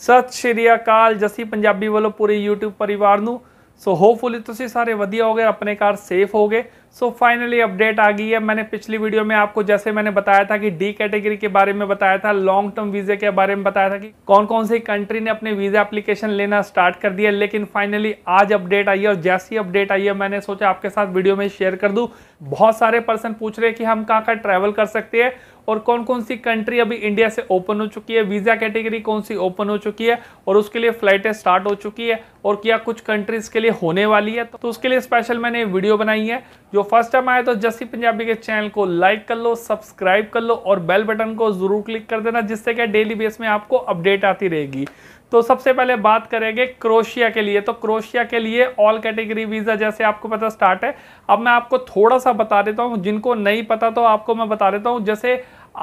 ਸਤਿ ਸ਼੍ਰੀ ਅਕਾਲ ਜੱਸੀ ਪੰਜਾਬੀ ਵੱਲੋਂ ਪੂਰੇ YouTube ਪਰਿਵਾਰ ਨੂੰ ਸੋ ਹੋਪਫੁਲੀ ਤੁਸੀਂ ਸਾਰੇ ਵਧੀਆ ਹੋਗੇ ਆਪਣੇ ਘਰ ਸੇਫ ਹੋਗੇ सो फाइनली अपडेट आ गई है मैंने पिछली वीडियो में आपको जैसे मैंने बताया था कि डी कैटेगरी के बारे में बताया था लॉन्ग टर्म वीज़े के बारे में बताया था कि कौन कौन सी कंट्री ने अपने वीज़ा एप्लीकेशन लेना स्टार्ट कर दिया लेकिन फाइनली आज अपडेट आई है और जैसी अपडेट आई है मैंने सोचा आपके साथ वीडियो में शेयर कर दूँ बहुत सारे पर्सन पूछ रहे कि हम कहाँ कहाँ ट्रैवल कर सकते हैं और कौन कौन सी कंट्री अभी इंडिया से ओपन हो चुकी है वीज़ा कैटेगरी कौन सी ओपन हो चुकी है और उसके लिए फ़्लाइटें स्टार्ट हो चुकी है और क्या कुछ कंट्रीज़ के लिए होने वाली है तो उसके लिए स्पेशल मैंने वीडियो बनाई है जो फर्स्ट टाइम आए तो जस्सी पंजाबी के चैनल को लाइक कर लो सब्सक्राइब कर लो और बेल बटन को ज़रूर क्लिक कर देना जिससे क्या डेली बेस में आपको अपडेट आती रहेगी तो सबसे पहले बात करेंगे क्रोशिया के लिए तो क्रोशिया के लिए ऑल कैटेगरी वीज़ा जैसे आपको पता स्टार्ट है अब मैं आपको थोड़ा सा बता देता हूँ जिनको नहीं पता तो आपको मैं बता देता हूँ जैसे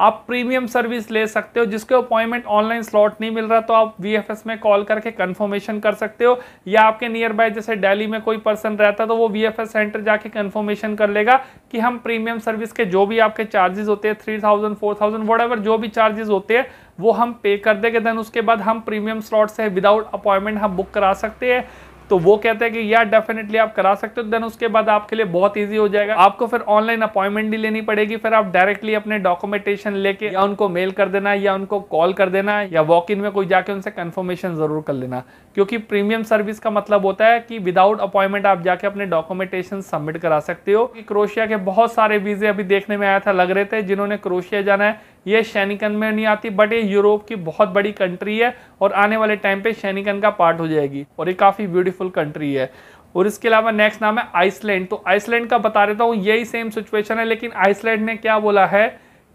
आप प्रीमियम सर्विस ले सकते हो जिसके अपॉइंटमेंट ऑनलाइन स्लॉट नहीं मिल रहा तो आप वी में कॉल करके कंफर्मेशन कर सकते हो या आपके नियर बाय जैसे दिल्ली में कोई पर्सन रहता तो वो वी सेंटर जाके कंफर्मेशन कर लेगा कि हम प्रीमियम सर्विस के जो भी आपके चार्जेस होते हैं three thousand four thousand whatever जो भी चार्जेस होते हैं वो हम पे कर देंगे देन उसके बाद हम प्रीमियम स्लॉट से विदाउट अपॉइंटमेंट हम बुक करा सकते हैं तो वो कहते हैं कि यार डेफिनेटली आप करा सकते हो देन उसके बाद आपके लिए बहुत ईजी हो जाएगा आपको फिर ऑनलाइन अपॉइंटमेंट भी लेनी पड़ेगी फिर आप डायरेक्टली अपने डॉक्यूमेंटेशन लेके या उनको मेल कर देना या उनको कॉल कर देना या वॉक इन में कोई जाके उनसे कंफर्मेशन जरूर कर लेना क्योंकि प्रीमियम सर्विस का मतलब होता है कि विदाउट अपॉइंटमेंट आप जाके अपने डॉक्यूमेंटेशन सबमिट करा सकते हो कि क्रोशिया के बहुत सारे वीज़े अभी देखने में आया था लग रहे थे जिन्होंने क्रोशिया जाना है ये शैनिकन में नहीं आती बट ये यूरोप की बहुत बड़ी कंट्री है और आने वाले टाइम पे शैनिकन का पार्ट हो जाएगी और ये काफ़ी ब्यूटीफुल कंट्री है और इसके अलावा नेक्स्ट नाम है आइसलैंड तो आइसलैंड का बता देता हूँ यही सेम सिचुएशन है लेकिन आइसलैंड ने क्या बोला है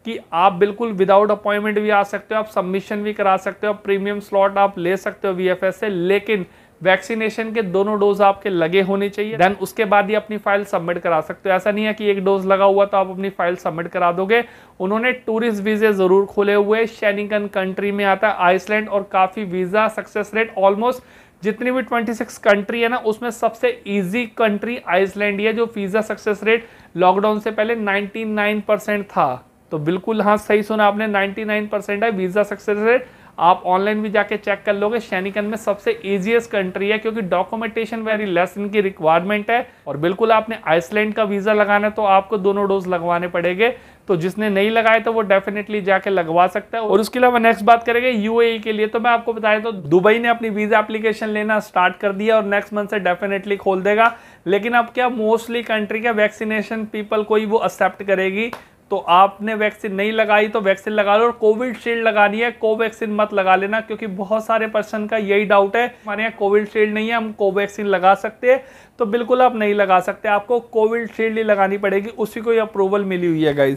कि आप बिल्कुल विदाउट अपॉइंटमेंट भी आ सकते हो आप सबमिशन भी करा सकते हो प्रीमियम स्लॉट आप ले सकते हो वी से लेकिन वैक्सीनेशन के दोनों डोज आपके लगे होने चाहिए देन उसके बाद ही अपनी फाइल सबमिट करा सकते हो ऐसा नहीं है कि एक डोज लगा हुआ तो आप अपनी फाइल सबमिट करा दोगे उन्होंने टूरिस्ट वीजे जरूर खोले हुए शेनिंगन कंट्री में आता है आइसलैंड और काफ़ी वीज़ा सक्सेस रेट ऑलमोस्ट जितनी भी 26 कंट्री है ना उसमें सबसे इजी कंट्री आइसलैंड है जो वीज़ा सक्सेस रेट लॉकडाउन से पहले 99 परसेंट था तो बिल्कुल हाँ सही सुना आपने 99 परसेंट है वीज़ा सक्सेस रेट आप ऑनलाइन भी जाके चेक कर लोगे शैनिकन में सबसे ईजीएस्ट कंट्री है क्योंकि डॉक्यूमेंटेशन वेरी लेस इनकी रिक्वायरमेंट है और बिल्कुल आपने आइसलैंड का वीज़ा लगाना है तो आपको दोनों डोज लगवाने पड़ेंगे तो जिसने नहीं लगाए तो वो डेफिनेटली जाके लगवा सकता है और उसके अलावा नेक्स्ट बात करेंगे यूएई e के लिए तो मैं आपको बताया तो दुबई ने अपनी वीज़ा एप्लीकेशन लेना स्टार्ट कर दिया और नेक्स्ट मंथ से डेफिनेटली खोल देगा लेकिन अब क्या मोस्टली कंट्री का वैक्सीनेशन पीपल को ही वो एक्सेप्ट करेगी तो आपने वैक्सीन नहीं लगाई तो वैक्सीन लगा लो और कोविडशील्ड लगानी है कोवैक्सीन मत लगा लेना क्योंकि बहुत सारे पर्सन का यही डाउट है हमारे यहाँ कोविडशील्ड नहीं है हम कोवैक्सीन लगा सकते हैं तो बिल्कुल आप नहीं लगा सकते आपको कोविशील्ड ही लगानी पड़ेगी उसी को ये अप्रूवल मिली हुई है गाइज़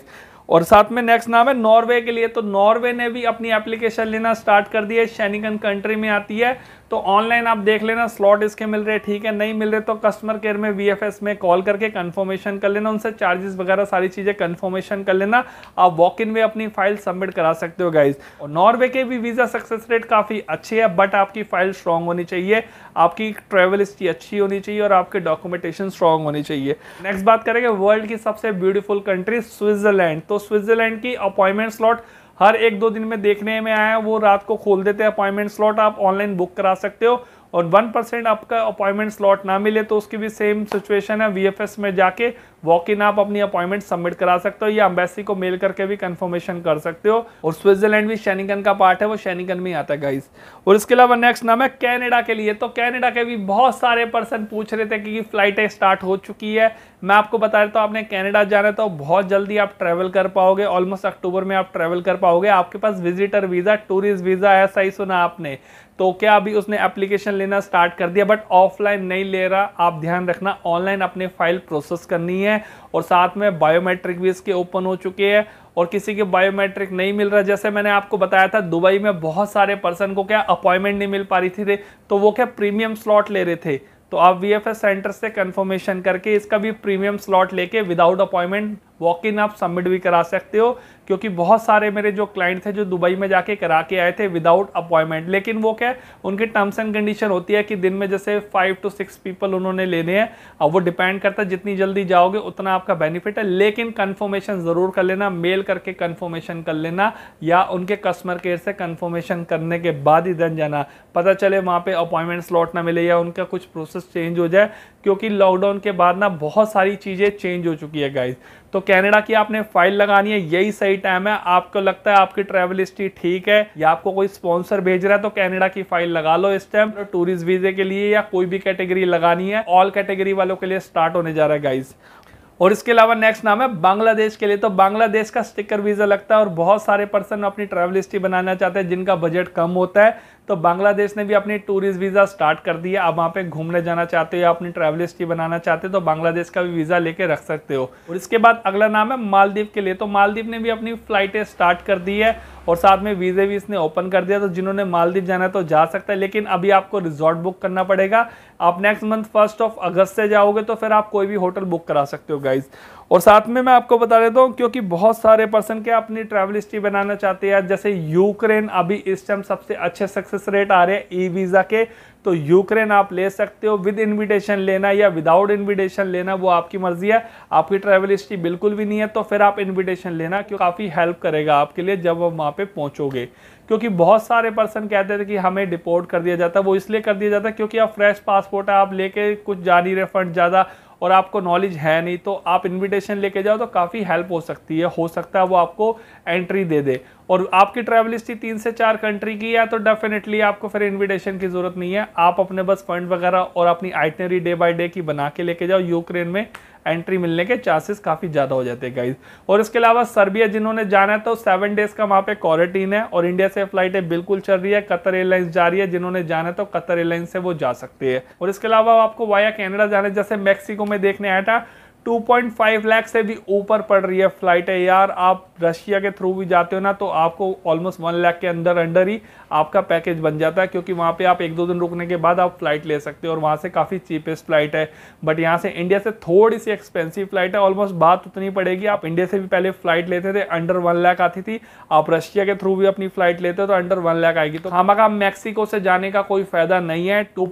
और साथ में नेक्स्ट नाम है नॉर्वे के लिए तो नॉर्वे ने भी अपनी एप्लीकेशन लेना स्टार्ट कर दी है शैनिकन कंट्री में आती है तो ऑनलाइन आप देख लेना स्लॉट इसके मिल रहे ठीक है नहीं मिल रहे तो कस्टमर केयर में वी में कॉल करके कन्फर्मेशन कर लेना उनसे चार्जेस वगैरह सारी चीज़ें कन्फर्मेशन कर लेना आप वॉक इन में अपनी फाइल सबमिट करा सकते हो गाइज और नॉर्वे के भी वीज़ा सक्सेस रेट काफ़ी अच्छी है बट आपकी फाइल स्ट्रॉन्ग होनी चाहिए आपकी ट्रेवल हिस्ट्री अच्छी होनी चाहिए और आपके डॉक्यूमेंटेशन स्ट्रॉन्ग होनी चाहिए नेक्स्ट बात करेंगे वर्ल्ड की सबसे ब्यूटीफुल कंट्री स्विट्जरलैंड तो स्विट्जरलैंड की अपॉइंटमेंट स्लॉट हर एक दो दिन में देखने में आया वो रात को खोल देते हैं अपॉइंटमेंट स्लॉट आप ऑनलाइन बुक करा सकते हो और वन परसेंट आपका अपॉइंटमेंट स्लॉट ना मिले तो उसकी भी सेम सिचुएशन है वीएफएस में जाके वॉक इन आप अपनी अपॉइंटमेंट सबमिट करा सकते हो या अम्बेसी को मेल करके भी कंफर्मेशन कर सकते हो और स्विट्जरलैंड भी शैनिकन का पार्ट है वो शैनिकन में आता है गाइस और इसके अलावा नेक्स्ट नाम है कैनेडा के लिए तो कैनेडा के भी बहुत सारे पर्सन पूछ रहे थे कि फ्लाइटें स्टार्ट हो चुकी है मैं आपको बता रहा था आपने कैनेडा जाना तो बहुत जल्दी आप ट्रैवल कर पाओगे ऑलमोस्ट अक्टूबर में आप ट्रैवल कर पाओगे आपके पास विजिटर वीज़ा टूरिस्ट वीज़ा ऐसा ही सुना आपने तो क्या अभी उसने एप्लीकेशन लेना स्टार्ट कर दिया बट ऑफलाइन नहीं ले रहा आप ध्यान रखना ऑनलाइन अपने फाइल प्रोसेस करनी है और साथ में बायोमेट्रिक भी इसके ओपन हो चुके हैं और किसी के बायोमेट्रिक नहीं मिल रहा जैसे मैंने आपको बताया था दुबई में बहुत सारे पर्सन को क्या अपॉइंटमेंट नहीं मिल पा रही थी तो वो क्या प्रीमियम स्लॉट ले रहे थे तो आप वी सेंटर से कंफर्मेशन करके इसका भी प्रीमियम स्लॉट लेके विदाउट अपॉइंटमेंट वॉक इन आप सबमिट भी करा सकते हो क्योंकि बहुत सारे मेरे जो क्लाइंट थे जो दुबई में जाके करा के आए थे विदाउट अपॉइंटमेंट लेकिन वो क्या है उनके टर्म्स एंड कंडीशन होती है कि दिन में जैसे फाइव टू सिक्स पीपल उन्होंने लेने हैं अब वो डिपेंड करता है जितनी जल्दी जाओगे उतना आपका बेनिफिट है लेकिन कन्फर्मेशन ज़रूर कर लेना मेल करके कन्फर्मेशन कर लेना या उनके कस्टमर केयर से कन्फर्मेशन करने के बाद ही दिन जाना पता चले वहाँ पर अपॉइंटमेंट स्लॉट ना मिले या उनका कुछ प्रोसेस चेंज हो जाए क्योंकि लॉकडाउन के बाद ना बहुत सारी चीज़ें चेंज हो चुकी है गाइज तो कनाडा की आपने फाइल लगानी है यही सही टाइम है आपको लगता है आपकी ट्रैवल हिस्ट्री ठीक है या आपको कोई स्पॉन्सर भेज रहा है तो कनाडा की फाइल लगा लो इस टाइम तो टूरिस्ट वीजे के लिए या कोई भी कैटेगरी लगानी है ऑल कैटेगरी वालों के लिए स्टार्ट होने जा रहा है गाइज और इसके अलावा नेक्स्ट नाम है बांग्लादेश के लिए तो बांग्लादेश का स्टिकर वीज़ा लगता है और बहुत सारे पर्सन अपनी ट्रैवल हिस्ट्री बनाना चाहते हैं जिनका बजट कम होता है तो बांग्लादेश ने भी अपनी टूरिस्ट वीज़ा स्टार्ट कर दी है आप वहाँ पे घूमने जाना चाहते हो या अपनी ट्रैवल हिस्ट्री बनाना चाहते हो तो बांग्लादेश का भी वीज़ा लेके रख सकते हो और इसके बाद अगला नाम है मालदीव के लिए तो मालदीव ने भी अपनी फ़्लाइटें स्टार्ट कर दी है और साथ में वीज़े भी इसने ओपन कर दिया तो जिन्होंने मालदीव जाना है तो जा सकता है लेकिन अभी आपको रिजॉर्ट बुक करना पड़ेगा आप next month first of August से जाओगे तो फिर आप कोई भी होटल बुक करा सकते हो गाइज़ और साथ में मैं आपको बता देता हूँ क्योंकि बहुत सारे पर्सन के अपनी ट्रैवल हिस्ट्री बनाना चाहते हैं जैसे यूक्रेन अभी इस टाइम सबसे अच्छे सक्सेस रेट आ रहे हैं ई e वीज़ा के तो यूक्रेन आप ले सकते हो विद इनविटेशन लेना या विदाउट इनविटेशन लेना वो आपकी मर्जी है आपकी ट्रैवल हिस्ट्री बिल्कुल भी नहीं है तो फिर आप इनविटेशन लेना क्यों काफ़ी हेल्प करेगा आपके लिए जब आप वहाँ पे पहुँचोगे क्योंकि बहुत सारे पर्सन कहते थे कि हमें डिपोर्ट कर दिया जाता है वो इसलिए कर दिया जाता है क्योंकि आप फ्रेश पासपोर्ट है आप लेके कुछ जा नहीं रहे फंड ज़्यादा और आपको नॉलेज है नहीं तो आप इन्विटेशन लेके जाओ तो काफ़ी हेल्प हो सकती है हो सकता है वो आपको एंट्री दे दे और आपकी ट्रैवल हिस्ट्री तीन से चार कंट्री की है तो डेफिनेटली आपको फिर इन्विटेशन की ज़रूरत नहीं है आप अपने बस फंड वगैरह और अपनी आइटनरी डे बाई डे की बना के लेके जाओ यूक्रेन में एंट्री मिलने के चांसेस काफ़ी ज़्यादा हो जाते हैं गाइज और इसके अलावा सर्बिया जिन्होंने जाना है तो सेवन डेज़ का वहाँ पे क्वारंटीन है और इंडिया से फ्लाइटें बिल्कुल चल रही है कतर एयरलाइंस जा रही है जिन्होंने जाना है तो कतर एयरलाइंस से वो जा सकती है और इसके अलावा आपको वाया कैनेडा जाने जैसे मैक्सिको में देखने आया था 2.5 लाख से भी ऊपर पड़ रही है फ्लाइट है यार आप रशिया के थ्रू भी जाते हो ना तो आपको ऑलमोस्ट वन लाख के अंदर अंडर ही आपका पैकेज बन जाता है क्योंकि वहाँ पे आप एक दो दिन रुकने के बाद आप फ्लाइट ले सकते हो और वहाँ से काफ़ी चीपेस्ट फ्लाइट है बट यहाँ से इंडिया से थोड़ी सी एक्सपेंसिव फ्लाइट है ऑलमोस्ट बात उतनी पड़ेगी आप इंडिया से भी पहले फ्लाइट लेते थे अंडर वन लाख आती थी आप रशिया के थ्रू भी अपनी फ्लाइट लेते हो तो अंडर वन लाख आएगी तो हमारा मैक्सिको से जाने का कोई फायदा नहीं है टू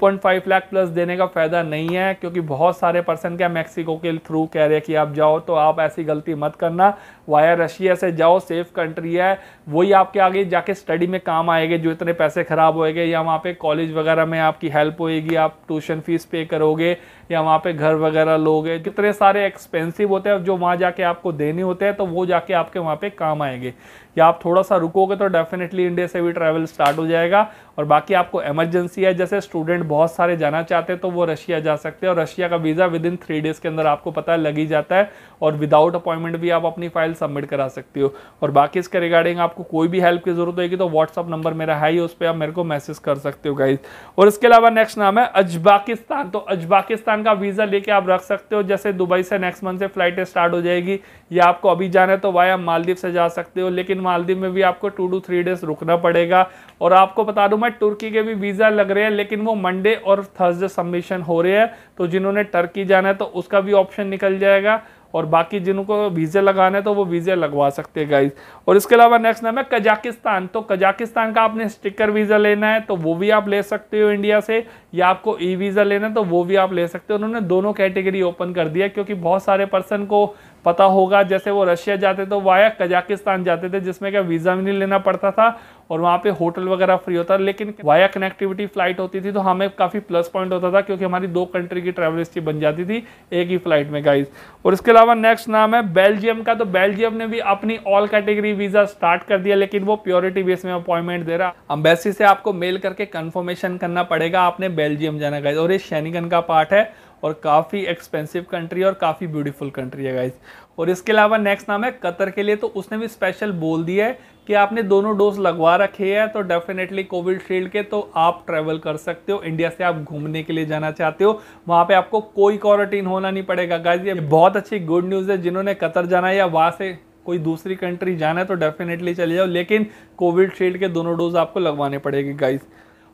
लाख प्लस देने का फायदा नहीं है क्योंकि बहुत सारे पर्सन क्या मैक्सिको के थ्रू थ्रू कह रहे कि आप जाओ तो आप ऐसी गलती मत करना वाया रशिया से जाओ सेफ कंट्री है वही आपके आगे जाके स्टडी में काम आएंगे जो इतने पैसे ख़राब होएंगे या वहाँ पे कॉलेज वगैरह में आपकी हेल्प होएगी आप ट्यूशन फीस पे करोगे या वहाँ पे घर वगैरह लोग हैं कितने सारे एक्सपेंसिव होते हैं जो वहाँ जाके आपको देने होते हैं तो वो जाके आपके वहाँ पे काम आएंगे या आप थोड़ा सा रुकोगे तो डेफिनेटली इंडिया से भी ट्रैवल स्टार्ट हो जाएगा और बाकी आपको एमरजेंसी है जैसे स्टूडेंट बहुत सारे जाना चाहते हैं तो वो रशिया जा सकते हैं और रशिया का visa within three days के अंदर आपको पता लग ही जाता है और विदाउट अपॉइंटमेंट भी आप अपनी फाइल सबमिट करा सकते हो और बाकी इसके रिगार्डिंग आपको कोई भी हेल्प की ज़रूरत होगी तो व्हाट्सअप नंबर मेरा है ही उस पर आप मेरे को मैसेज कर सकते हो गाइज और इसके अलावा नेक्स्ट नाम है अजबाकिस्तान तो अजबाकिस्तान पाकिस्तान का वीज़ा लेके आप रख सकते हो जैसे दुबई से नेक्स्ट मंथ से फ्लाइट स्टार्ट हो जाएगी या आपको अभी जाना है तो वाया मालदीव से जा सकते हो लेकिन मालदीव में भी आपको टू टू थ्री डेज रुकना पड़ेगा और आपको बता दूं मैं तुर्की के भी वीज़ा लग रहे हैं लेकिन वो मंडे और थर्सडे सबमिशन हो रहे हैं तो जिन्होंने टर्की जाना है तो उसका भी ऑप्शन निकल जाएगा और बाकी जिनको वीज़े लगाना है तो वो वीज़े लगवा सकते हैं गाइज और इसके अलावा नेक्स्ट नाम है कजाकिस्तान तो कजाकिस्तान का आपने स्टिकर वीज़ा लेना है तो वो भी आप ले सकते हो इंडिया से या आपको ई वीज़ा लेना है तो वो भी आप ले सकते हो उन्होंने दोनों कैटेगरी ओपन कर दिया क्योंकि बहुत सारे पर्सन को पता होगा जैसे वो रशिया जाते तो वाया कजाकिस्तान जाते थे जिसमें क्या वीज़ा भी नहीं लेना पड़ता था और वहाँ पे होटल वगैरह फ्री होता लेकिन वाया कनेक्टिविटी फ्लाइट होती थी तो हमें काफ़ी प्लस पॉइंट होता था क्योंकि हमारी दो कंट्री की ट्रैवल हिस्ट्री बन जाती थी एक ही फ्लाइट में गाइज और इसके अलावा नेक्स्ट नाम है बेल्जियम का तो बेल्जियम ने भी अपनी ऑल कैटेगरी वीज़ा स्टार्ट कर दिया लेकिन वो प्योरिटी बेस में अपॉइंटमेंट दे रहा अम्बेसी से आपको मेल करके कन्फर्मेशन करना पड़ेगा आपने बेल्जियम जाना गाइज और ये शैनिगन का पार्ट है और काफ़ी एक्सपेंसिव कंट्री और काफ़ी ब्यूटीफुल कंट्री है गाइज और इसके अलावा नेक्स्ट नाम है कतर के लिए तो उसने भी स्पेशल बोल दिया है कि आपने दोनों डोज लगवा रखे हैं तो डेफिनेटली कोविड शील्ड के तो आप ट्रैवल कर सकते हो इंडिया से आप घूमने के लिए जाना चाहते हो वहाँ पे आपको कोई क्वारंटीन होना नहीं पड़ेगा गाइज ये बहुत अच्छी गुड न्यूज़ है जिन्होंने कतर जाना है या वहाँ से कोई दूसरी कंट्री जाना है तो डेफिनेटली चले जाओ लेकिन कोविड शील्ड के दोनों डोज आपको लगवाने पड़ेगी गाइज़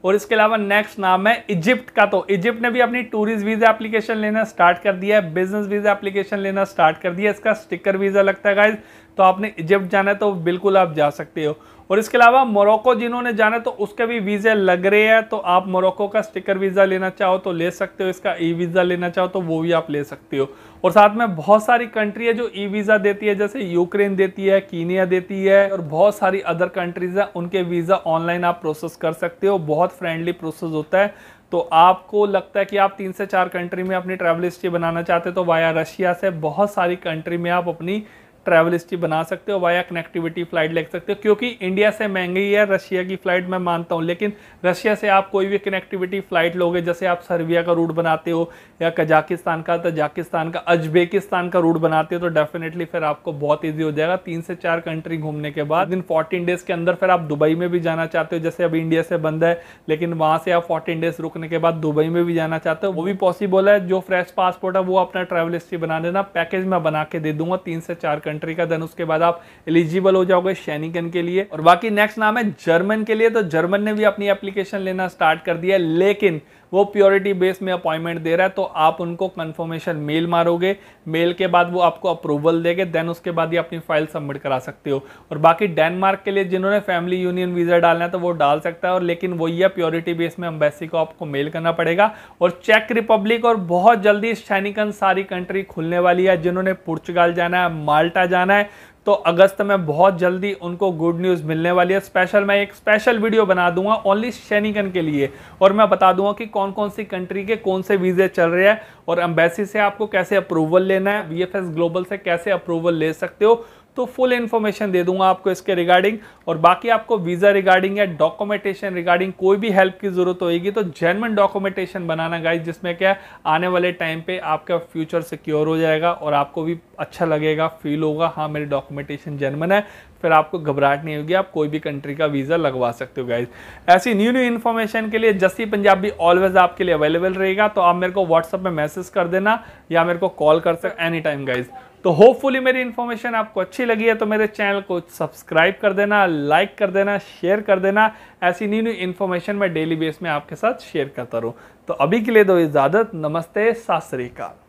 और इसके अलावा नेक्स्ट नाम है इजिप्ट का तो इजिप्ट ने भी अपनी टूरिस्ट वीज़ा एप्लीकेशन लेना स्टार्ट कर दिया है बिजनेस वीज़ा एप्लीकेशन लेना स्टार्ट कर दिया इसका स्टिकर वीज़ा लगता है गाइज तो आपने इजिप्ट जाना है तो बिल्कुल आप जा सकते हो और इसके अलावा मोरक्को जिन्होंने जाना तो उसके भी वीज़े लग रहे हैं तो आप मोरक्को का स्टिकर वीज़ा लेना चाहो तो ले सकते हो इसका ई वीज़ा लेना चाहो तो वो भी आप ले सकते हो और साथ में बहुत सारी कंट्री है जो ई वीज़ा देती है जैसे यूक्रेन देती है कीनिया देती है और बहुत सारी अदर कंट्रीज़ हैं उनके वीज़ा ऑनलाइन आप प्रोसेस कर सकते हो बहुत फ्रेंडली प्रोसेस होता है तो आपको लगता है कि आप तीन से चार कंट्री में अपनी ट्रैवल हिस्ट्री बनाना चाहते हो तो वाया रशिया से बहुत सारी कंट्री में आप अपनी ट्रैवल हिस्ट्री बना सकते हो वाया कनेक्टिविटी फ्लाइट ले सकते हो क्योंकि इंडिया से महंगी है रशिया की फ़्लाइट मैं मानता हूँ लेकिन रशिया से आप कोई भी कनेक्टिविटी फ़्लाइट लोगे जैसे आप सर्बिया का रूट बनाते हो या कजाकिस्तान का तजाकिस्तान तो का अजबेकिस्तान का रूट बनाते हो तो डेफिनेटली फिर आपको बहुत ईजी हो जाएगा तीन से चार कंट्री घूमने के बाद इन फोर्टीन डेज़ के अंदर फिर आप दुबई में भी जाना चाहते हो जैसे अभी इंडिया से बंद है लेकिन वहाँ से आप फोर्टीन डेज़ रुकने के बाद दुबई में भी जाना चाहते हो वो भी पॉसिबल है जो फ्रेश पासपोर्ट है वो अपना ट्रैवल हिस्ट्री बना देना पैकेज मैं बना के दे दूंगा तीन से चार कंट्री कंट्री का देन उसके बाद आप एलिजिबल हो जाओगे शैनिकन के लिए और बाकी नेक्स्ट नाम है जर्मन के लिए तो जर्मन ने भी अपनी एप्लीकेशन लेना स्टार्ट कर दिया लेकिन वो प्योरिटी बेस में अपॉइंटमेंट दे रहा है तो आप उनको कन्फर्मेशन मेल मारोगे मेल के बाद वो आपको अप्रूवल देंगे देन उसके बाद ये अपनी फाइल सबमिट करा सकते हो और बाकी डेनमार्क के लिए जिन्होंने फैमिली यूनियन वीज़ा डालना है तो वो डाल सकता है और लेकिन वही है प्योरिटी बेस में अम्बेसी को आपको मेल करना पड़ेगा और चेक रिपब्लिक और बहुत जल्दी शैनिकन सारी कंट्री खुलने वाली है जिन्होंने पुर्तगाल जाना है माल्टा जाना है तो अगस्त में बहुत जल्दी उनको गुड न्यूज़ मिलने वाली है स्पेशल मैं एक स्पेशल वीडियो बना दूंगा ओनली शैनिकन के लिए और मैं बता दूंगा कि कौन कौन सी कंट्री के कौन से वीज़े चल रहे हैं और एम्बेसी से आपको कैसे अप्रूवल लेना है वी ग्लोबल से कैसे अप्रूवल ले सकते हो तो फुल इन्फॉर्मेशन दे दूंगा आपको इसके रिगार्डिंग और बाकी आपको वीज़ा रिगार्डिंग या डॉक्यूमेंटेशन रिगार्डिंग कोई भी हेल्प की ज़रूरत होगी तो जेनवन डॉक्यूमेंटेशन बनाना गाइज जिसमें क्या आने वाले टाइम पे आपका फ्यूचर सिक्योर हो जाएगा और आपको भी अच्छा लगेगा फील होगा हाँ मेरी डॉक्यूमेंटेशन जेनवन है फिर आपको घबराहट नहीं होगी आप कोई भी कंट्री का वीज़ा लगवा सकते हो गाइज ऐसी न्यू न्यू इन्फॉर्मेशन के लिए जस्सी पंजाबी ऑलवेज आपके लिए अवेलेबल रहेगा तो आप मेरे को व्हाट्सअप में मैसेज कर देना या मेरे को कॉल कर सकते एनी टाइम गाइज़ तो होपफुली मेरी इन्फॉर्मेशन आपको अच्छी लगी है तो मेरे चैनल को सब्सक्राइब कर देना लाइक कर देना शेयर कर देना ऐसी न्यू न्यू इन्फॉर्मेशन मैं डेली बेस में आपके साथ शेयर करता रहूँ तो अभी के लिए दो इजाज़त नमस्ते सात श्रीकाल